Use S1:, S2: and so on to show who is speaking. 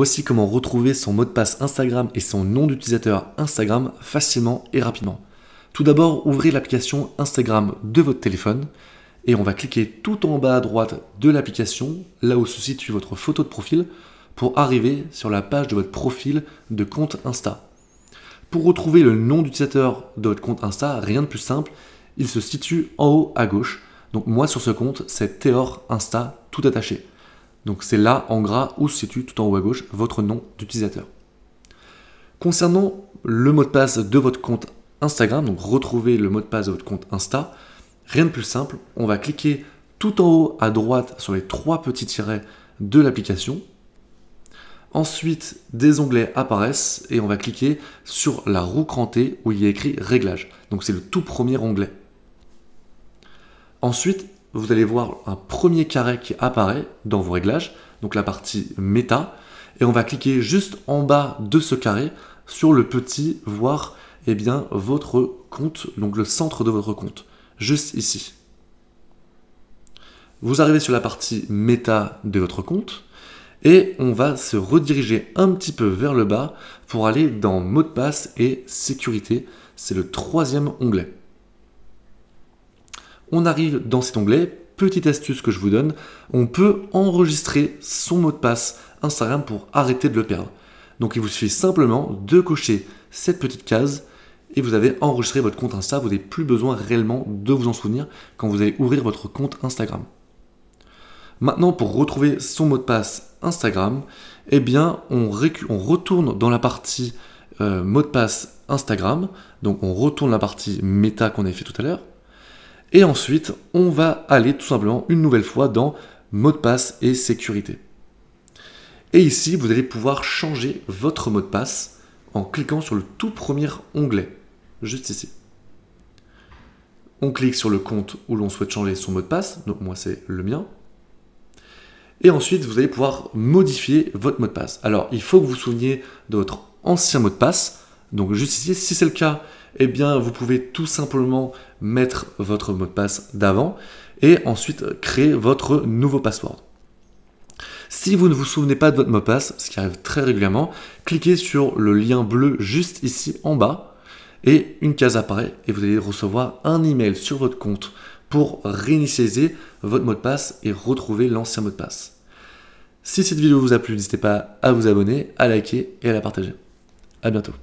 S1: Voici comment retrouver son mot de passe Instagram et son nom d'utilisateur Instagram facilement et rapidement. Tout d'abord, ouvrez l'application Instagram de votre téléphone et on va cliquer tout en bas à droite de l'application, là où se situe votre photo de profil, pour arriver sur la page de votre profil de compte Insta. Pour retrouver le nom d'utilisateur de votre compte Insta, rien de plus simple, il se situe en haut à gauche. Donc moi sur ce compte, c'est Théor Insta tout attaché. Donc c'est là, en gras, où se situe tout en haut à gauche votre nom d'utilisateur. Concernant le mot de passe de votre compte Instagram, donc retrouver le mot de passe de votre compte Insta, rien de plus simple, on va cliquer tout en haut à droite sur les trois petits tirets de l'application. Ensuite, des onglets apparaissent et on va cliquer sur la roue crantée où il y a écrit Réglages. Donc c'est le tout premier onglet. Ensuite, vous allez voir un premier carré qui apparaît dans vos réglages, donc la partie méta, et on va cliquer juste en bas de ce carré sur le petit voir eh bien, votre compte, donc le centre de votre compte, juste ici. Vous arrivez sur la partie méta de votre compte, et on va se rediriger un petit peu vers le bas pour aller dans mot de passe et sécurité. C'est le troisième onglet on arrive dans cet onglet. Petite astuce que je vous donne, on peut enregistrer son mot de passe Instagram pour arrêter de le perdre. Donc il vous suffit simplement de cocher cette petite case et vous avez enregistré votre compte Insta, vous n'avez plus besoin réellement de vous en souvenir quand vous allez ouvrir votre compte Instagram. Maintenant, pour retrouver son mot de passe Instagram, eh bien, on, retourne dans la partie euh, mot de passe Instagram. Donc, on retourne la partie méta qu'on avait fait tout à l'heure. Et ensuite, on va aller tout simplement une nouvelle fois dans mot de passe et sécurité. Et ici, vous allez pouvoir changer votre mot de passe en cliquant sur le tout premier onglet, juste ici. On clique sur le compte où l'on souhaite changer son mot de passe, donc moi c'est le mien. Et ensuite, vous allez pouvoir modifier votre mot de passe. Alors, il faut que vous vous souveniez de votre ancien mot de passe. Donc juste ici, si c'est le cas, eh bien, vous pouvez tout simplement mettre votre mot de passe d'avant et ensuite créer votre nouveau password. Si vous ne vous souvenez pas de votre mot de passe, ce qui arrive très régulièrement, cliquez sur le lien bleu juste ici en bas et une case apparaît et vous allez recevoir un email sur votre compte pour réinitialiser votre mot de passe et retrouver l'ancien mot de passe. Si cette vidéo vous a plu, n'hésitez pas à vous abonner, à liker et à la partager. À bientôt.